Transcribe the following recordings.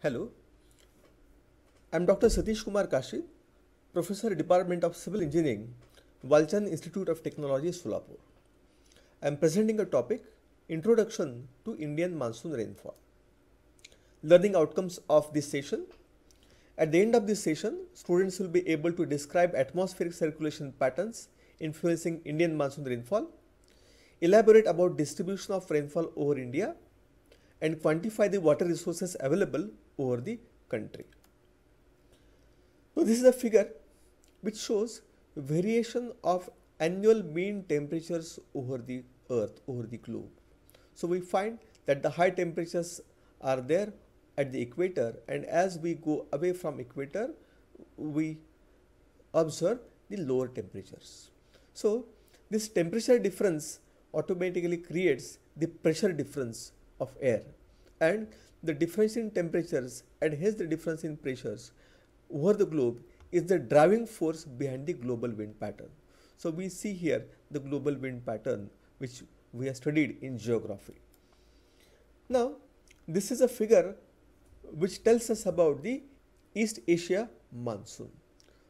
Hello, I'm Dr. Satish Kumar Kashi, Professor, Department of Civil Engineering, Walchan Institute of Technology, Solapur. I'm presenting a topic, Introduction to Indian Monsoon Rainfall. Learning outcomes of this session. At the end of this session, students will be able to describe atmospheric circulation patterns influencing Indian monsoon rainfall, elaborate about distribution of rainfall over India, and quantify the water resources available over the country. So this is a figure which shows variation of annual mean temperatures over the earth, over the globe. So we find that the high temperatures are there at the equator and as we go away from equator, we observe the lower temperatures. So this temperature difference automatically creates the pressure difference of air and the difference in temperatures and hence the difference in pressures over the globe is the driving force behind the global wind pattern. So we see here the global wind pattern which we have studied in geography. Now this is a figure which tells us about the East Asia monsoon.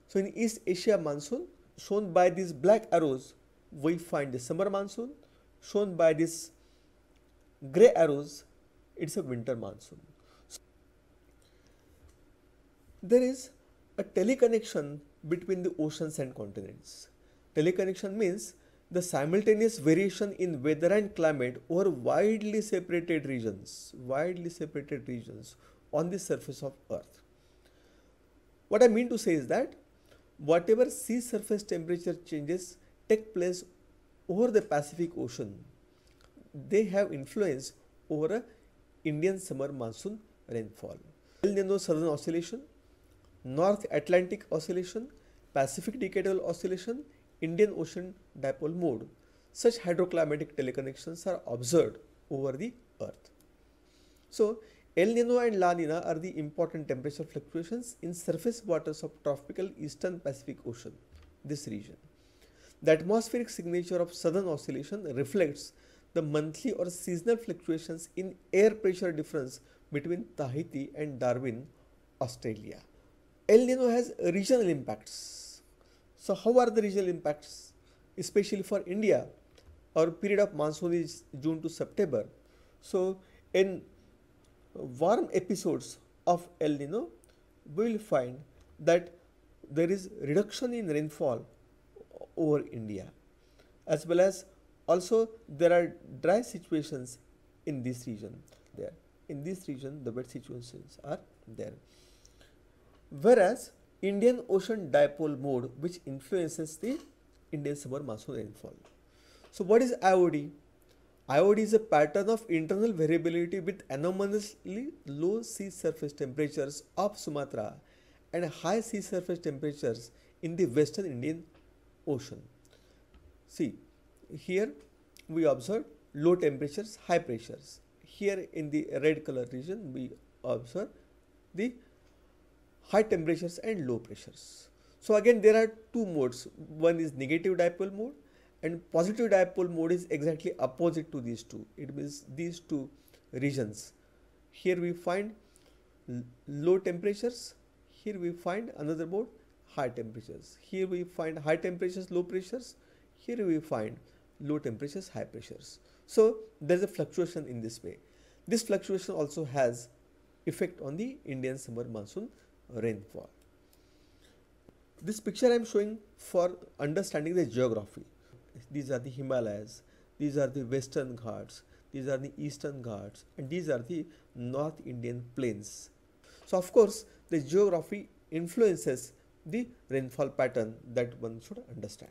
So in East Asia monsoon shown by these black arrows we find the summer monsoon shown by these gray arrows it's a winter monsoon. there is a teleconnection between the oceans and continents. Teleconnection means the simultaneous variation in weather and climate over widely separated regions, widely separated regions on the surface of Earth. What I mean to say is that whatever sea surface temperature changes take place over the Pacific Ocean, they have influence over a Indian summer monsoon rainfall. El Nino Southern Oscillation, North Atlantic Oscillation, Pacific Decadal Oscillation, Indian Ocean Dipole Mode. Such hydroclimatic teleconnections are observed over the Earth. So, El Nino and La Nina are the important temperature fluctuations in surface waters of tropical eastern Pacific Ocean, this region. The atmospheric signature of Southern Oscillation reflects the monthly or seasonal fluctuations in air pressure difference between Tahiti and Darwin, Australia. El Nino has regional impacts. So, how are the regional impacts? Especially for India, our period of monsoon is June to September. So, in warm episodes of El Nino, we will find that there is reduction in rainfall over India as well as also, there are dry situations in this region there. In this region, the wet situations are there. Whereas, Indian Ocean dipole mode which influences the Indian summer monsoon rainfall. So, what is IOD? IOD is a pattern of internal variability with anomalously low sea surface temperatures of Sumatra and high sea surface temperatures in the western Indian Ocean. See, here we observe low temperatures, high pressures. Here in the red color region, we observe the high temperatures and low pressures. So again, there are two modes. One is negative dipole mode and positive dipole mode is exactly opposite to these two. It means these two regions. Here we find low temperatures. Here we find another mode, high temperatures. Here we find high temperatures, low pressures. Here we find low temperatures, high pressures. So there is a fluctuation in this way. This fluctuation also has effect on the Indian summer monsoon rainfall. This picture I am showing for understanding the geography. These are the Himalayas, these are the western ghats, these are the eastern ghats and these are the North Indian plains. So of course the geography influences the rainfall pattern that one should understand.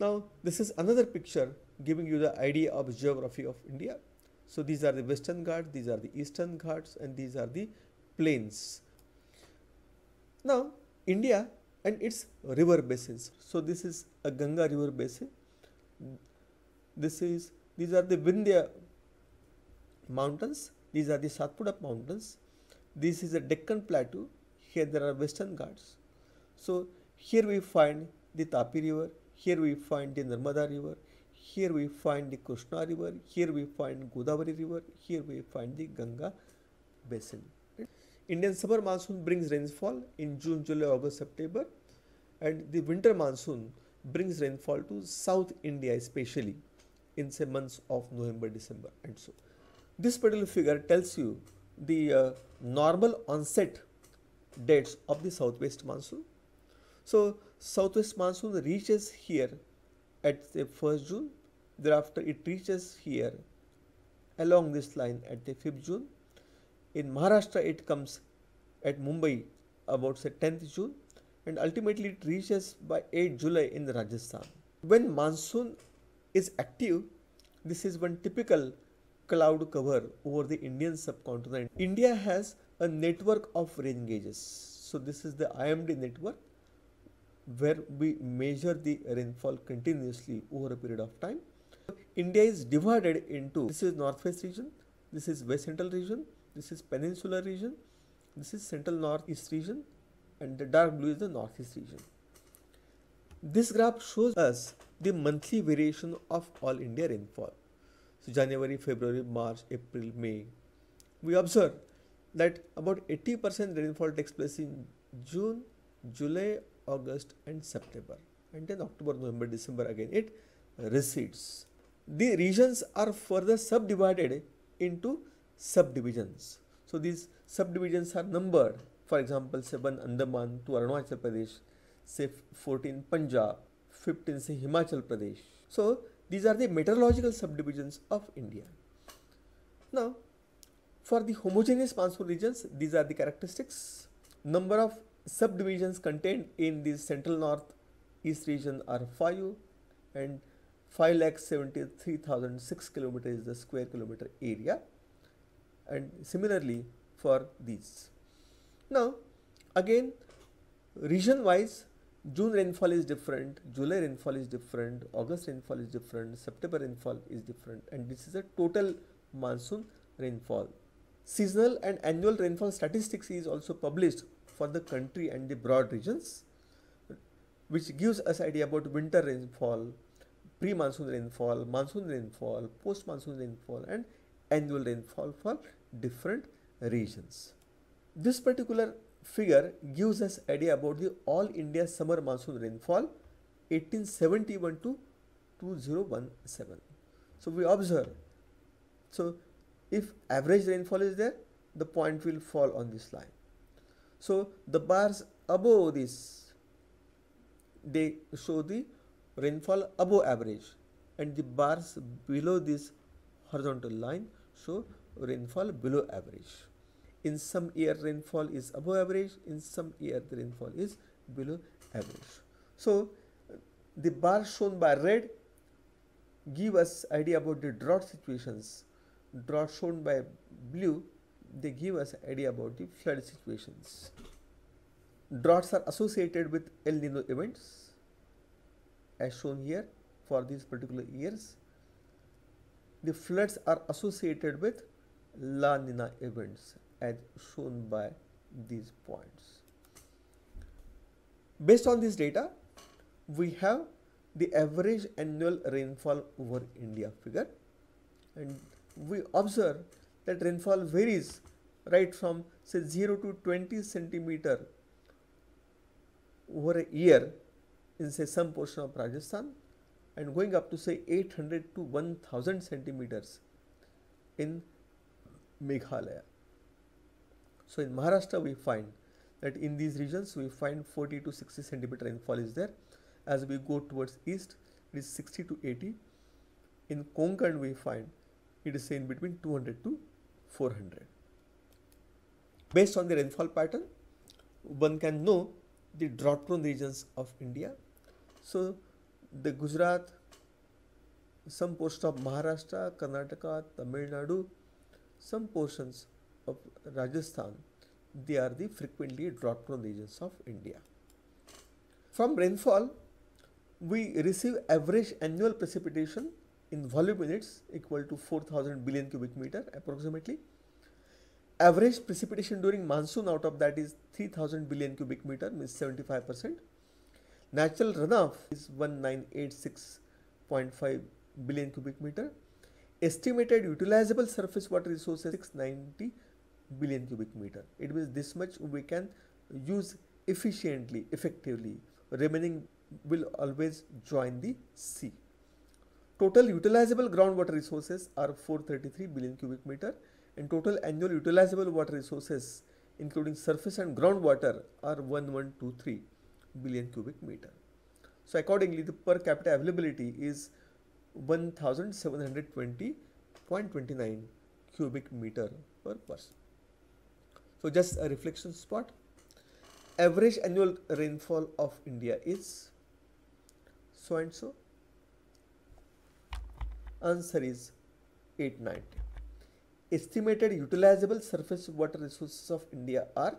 Now, this is another picture giving you the idea of geography of India. So, these are the western Ghats, these are the eastern Ghats and these are the plains. Now, India and its river basins. So, this is a Ganga river basin, this is these are the Vindhya mountains, these are the Satpura mountains, this is a Deccan plateau, here there are western Ghats. So, here we find the Tapi river, here we find the Narmada river. Here we find the Krishna river. Here we find Godavari river. Here we find the Ganga basin. Indian summer monsoon brings rainfall in June, July, August, September. And the winter monsoon brings rainfall to South India especially in the months of November, December and so. This particular figure tells you the uh, normal onset dates of the southwest monsoon so southwest monsoon reaches here at the 1st June. Thereafter it reaches here along this line at the 5th June. In Maharashtra it comes at Mumbai about say 10th June and ultimately it reaches by 8 July in Rajasthan. When monsoon is active, this is one typical cloud cover over the Indian subcontinent. India has a network of rain gauges. So this is the IMD network where we measure the rainfall continuously over a period of time. India is divided into this is northwest region, this is west central region, this is peninsular region, this is central northeast region and the dark blue is the northeast region. This graph shows us the monthly variation of all India rainfall. So January, February, March, April, May. We observe that about 80% rainfall takes place in June, July August and September and then October, November, December again it recedes. The regions are further subdivided into subdivisions. So these subdivisions are numbered. For example, 7 Andaman to Arunachal Pradesh, say 14 Punjab, 15 say Himachal Pradesh. So these are the meteorological subdivisions of India. Now, for the homogeneous monsoon regions, these are the characteristics. Number of subdivisions contained in the central north east region are 5 and 5 lakh 73,006 km is the square kilometer area and similarly for these. Now again region wise June rainfall is different, July rainfall is different, August rainfall is different, September rainfall is different and this is a total monsoon rainfall. Seasonal and annual rainfall statistics is also published for the country and the broad regions which gives us idea about winter rainfall, pre-monsoon rainfall, monsoon rainfall, post-monsoon rainfall and annual rainfall for different regions. This particular figure gives us idea about the all India summer monsoon rainfall 1871 to 2017. So we observe, so if average rainfall is there, the point will fall on this line. So the bars above this, they show the rainfall above average and the bars below this horizontal line show rainfall below average. In some year rainfall is above average, in some year the rainfall is below average. So the bars shown by red give us idea about the drought situations. Drought shown by blue they give us idea about the flood situations. Droughts are associated with El Nino events as shown here for these particular years. The floods are associated with La Nina events as shown by these points. Based on this data, we have the average annual rainfall over India figure and we observe that rainfall varies right from say 0 to 20 centimeter over a year in say some portion of Rajasthan and going up to say 800 to 1000 centimeters in Meghalaya. So, in Maharashtra we find that in these regions we find 40 to 60 centimeter rainfall is there. As we go towards east it is 60 to 80. In Konkan we find it is in between 200 to 400. Based on the rainfall pattern, one can know the drought prone regions of India. So, the Gujarat, some portions of Maharashtra, Karnataka, Tamil Nadu, some portions of Rajasthan, they are the frequently drought prone regions of India. From rainfall, we receive average annual precipitation in volume units equal to 4000 billion cubic meter approximately average precipitation during monsoon out of that is 3000 billion cubic meter means 75%. Natural runoff is 1986.5 billion cubic meter. Estimated utilizable surface water resources 690 billion cubic meter. It means this much we can use efficiently, effectively. Remaining will always join the sea. Total utilizable groundwater resources are 433 billion cubic meter and total annual utilizable water resources including surface and groundwater are 1123 billion cubic meter. So accordingly the per capita availability is 1720.29 cubic meter per person. So just a reflection spot. Average annual rainfall of India is so and so. Answer is 890 estimated utilizable surface water resources of India are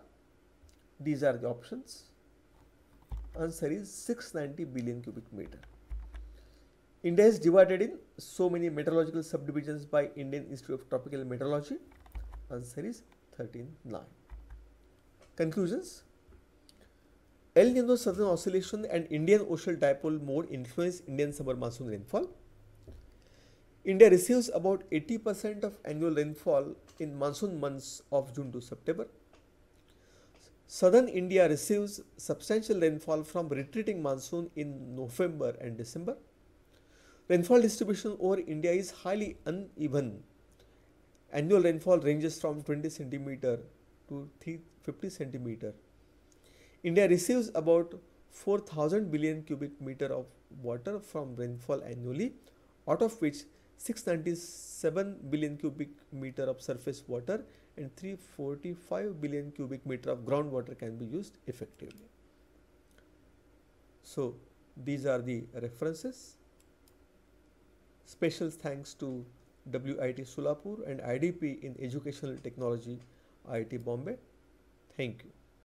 these are the options answer is 690 billion cubic meter India is divided in so many meteorological subdivisions by Indian Institute of Tropical Meteorology answer is 139 conclusions El Nino Southern Oscillation and Indian Ocean Dipole Mode influence Indian summer monsoon rainfall India receives about 80% of annual rainfall in monsoon months of June to September. Southern India receives substantial rainfall from retreating monsoon in November and December. Rainfall distribution over India is highly uneven. Annual rainfall ranges from 20 centimeter to 50 centimeter. India receives about 4000 billion cubic meter of water from rainfall annually, out of which 697 billion cubic meter of surface water and 345 billion cubic meter of groundwater can be used effectively. So, these are the references. Special thanks to WIT Sulapur and IDP in Educational Technology, IIT Bombay. Thank you.